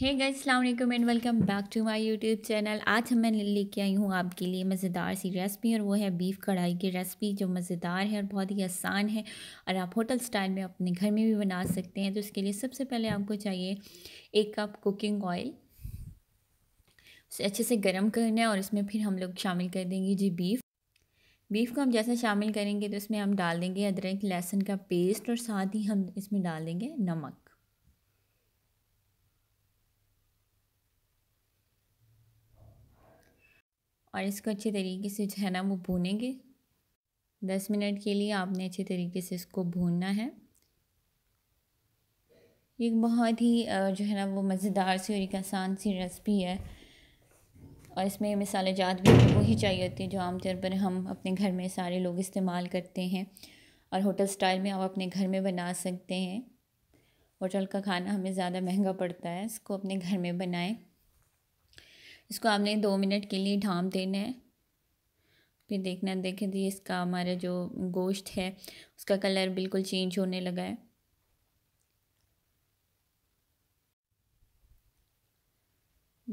है गाइस अलैक्म and welcome back to my YouTube channel आज मैं लेके आई हूँ आपके लिए मज़ेदार सी रेसिपी और वो है बीफ़ कढ़ाई की रेसिपी जो मज़ेदार है और बहुत ही आसान है और आप होटल स्टाइल में अपने घर में भी बना सकते हैं तो इसके लिए सबसे पहले आपको चाहिए एक कप कुकिंग ऑयल उसे अच्छे से गर्म करना है और इसमें फिर हम लोग शामिल कर देंगे जी बीफ़ बीफ को हम जैसे शामिल करेंगे तो इसमें हम डाल देंगे अदरक लहसुन का पेस्ट और साथ ही हम इसमें डाल देंगे नमक और इसको अच्छे तरीके से जो है ना वो भूनेंगे दस मिनट के लिए आपने अच्छे तरीके से इसको भूनना है ये बहुत ही जो है ना वो मज़ेदार सी और एक आसान सी रेसिपी है और इसमें मसाले जात भी वही चाहिए होती है जो आमतौर पर हम अपने घर में सारे लोग इस्तेमाल करते हैं और होटल स्टाइल में आप अपने घर में बना सकते हैं होटल का खाना हमें ज़्यादा महंगा पड़ता है इसको अपने घर में बनाएं इसको आपने दो मिनट के लिए ढाम देना है फिर देखना देखें जी इसका हमारा जो गोश्त है उसका कलर बिल्कुल चेंज होने लगा है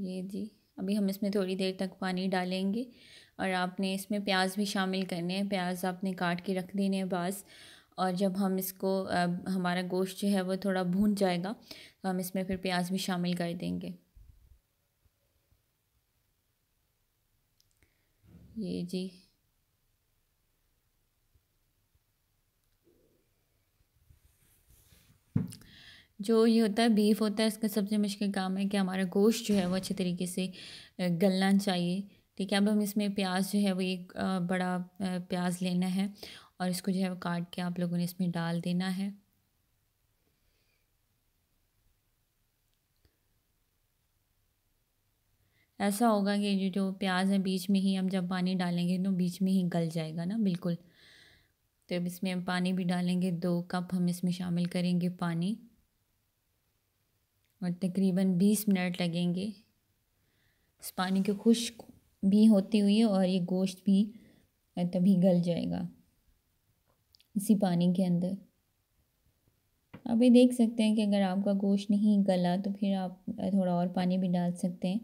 ये जी अभी हम इसमें थोड़ी देर तक पानी डालेंगे और आपने इसमें प्याज भी शामिल करने हैं प्याज आपने काट के रख देने हैं बास और जब हम इसको हमारा गोश्त जो है वो थोड़ा भून जाएगा तो हम इसमें फिर प्याज भी शामिल कर देंगे ये जी जो ये होता है बीफ होता है इसका सबसे मुश्किल काम है कि हमारा गोश्त जो है वो अच्छे तरीके से गलना चाहिए ठीक है अब हम इसमें प्याज जो है वो एक बड़ा प्याज लेना है और इसको जो है वो काट के आप लोगों ने इसमें डाल देना है ऐसा होगा कि जो जो प्याज है बीच में ही हम जब पानी डालेंगे तो बीच में ही गल जाएगा ना बिल्कुल तो अब इसमें हम पानी भी डालेंगे दो कप हम इसमें शामिल करेंगे पानी और तकरीबन बीस मिनट लगेंगे इस पानी के खुश्क भी होती हुई है और ये गोश्त भी तभी गल जाएगा इसी पानी के अंदर आप ये देख सकते हैं कि अगर आपका गोश्त नहीं गला तो फिर आप थोड़ा और पानी भी डाल सकते हैं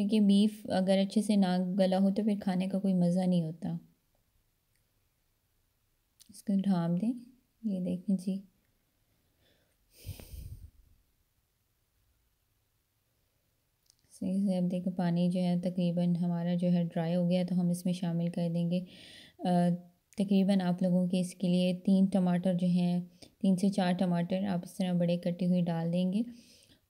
क्योंकि बीफ अगर अच्छे से ना गला हो तो फिर खाने का कोई मज़ा नहीं होता इसको ढाँप दें ये देखें जी से अब देखो पानी जो है तकरीबन हमारा जो है ड्राई हो गया तो हम इसमें शामिल कर देंगे तकरीबन आप लोगों के इसके लिए तीन टमाटर जो हैं तीन से चार टमाटर आप इस तरह बड़े कटे हुए डाल देंगे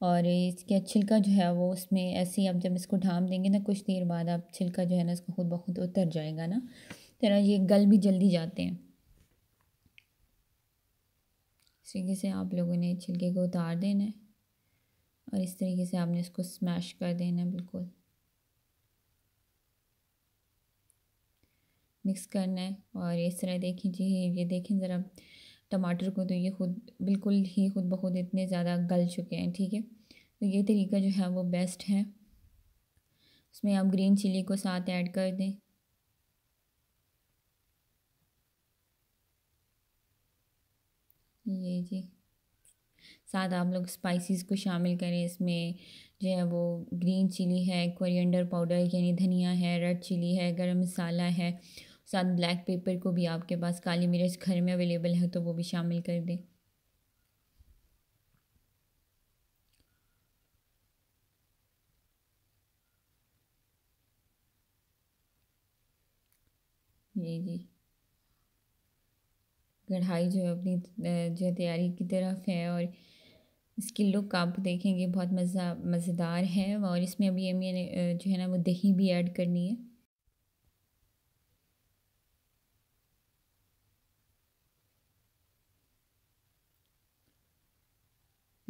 और इसका छिलका जो है वो उसमें ऐसे ही आप जब इसको ढाम देंगे ना कुछ देर बाद आप छिलका जो है ना इसको खुद ब खुद उतर जाएगा ना तरह ये गल भी जल्दी जाते हैं इस तरीके से आप लोगों ने छिलके को उतार देना है और इस तरीके से आपने इसको स्मैश कर देना बिल्कुल मिक्स करना है और इस तरह देखिए जी ये देखें ज़रा टमाटर को तो ये खुद बिल्कुल ही खुद ब खुद इतने ज़्यादा गल चुके हैं ठीक है तो ये तरीका जो है वो बेस्ट है उसमें आप ग्रीन चिली को साथ ऐड कर दें ये जी साथ आप लोग स्पाइसेस को शामिल करें इसमें जो है वो ग्रीन चिली है कोरिएंडर पाउडर यानी धनिया है रेड चिली है गरम मसाला है साथ ब्लैक पेपर को भी आपके पास काली मिर्च घर में अवेलेबल है तो वो भी शामिल कर दें जी जी कढ़ाई जो है अपनी जो तैयारी की तरफ है और इसकी लुक आप देखेंगे बहुत मज़ा मज़ेदार है और इसमें अभी मैंने जो है ना वो दही भी ऐड करनी है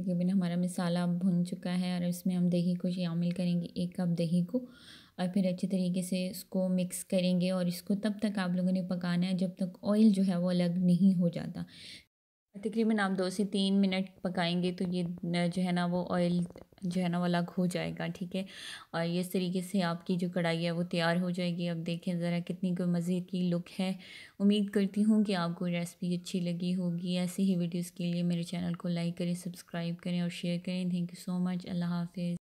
तकरीबन बिना हमारा मसाला भुन चुका है और इसमें हम दही को शामिल करेंगे एक कप दही को और फिर अच्छे तरीके से इसको मिक्स करेंगे और इसको तब तक आप लोगों ने पकाना है जब तक ऑयल जो है वो अलग नहीं हो जाता तकरीबन आप दो से तीन मिनट पकाएंगे तो ये जो है ना वो ऑयल जो है ना वो अलग हो जाएगा ठीक है और इस तरीके से आपकी जो कढ़ाई है वो तैयार हो जाएगी अब देखें ज़रा कितनी कोई मज़े की लुक है उम्मीद करती हूँ कि आपको रेसिपी अच्छी लगी होगी ऐसे ही वीडियोज़ के लिए मेरे चैनल को लाइक करें सब्सक्राइब करें और शेयर करें थैंक यू सो मच अल्लाह हाफिज़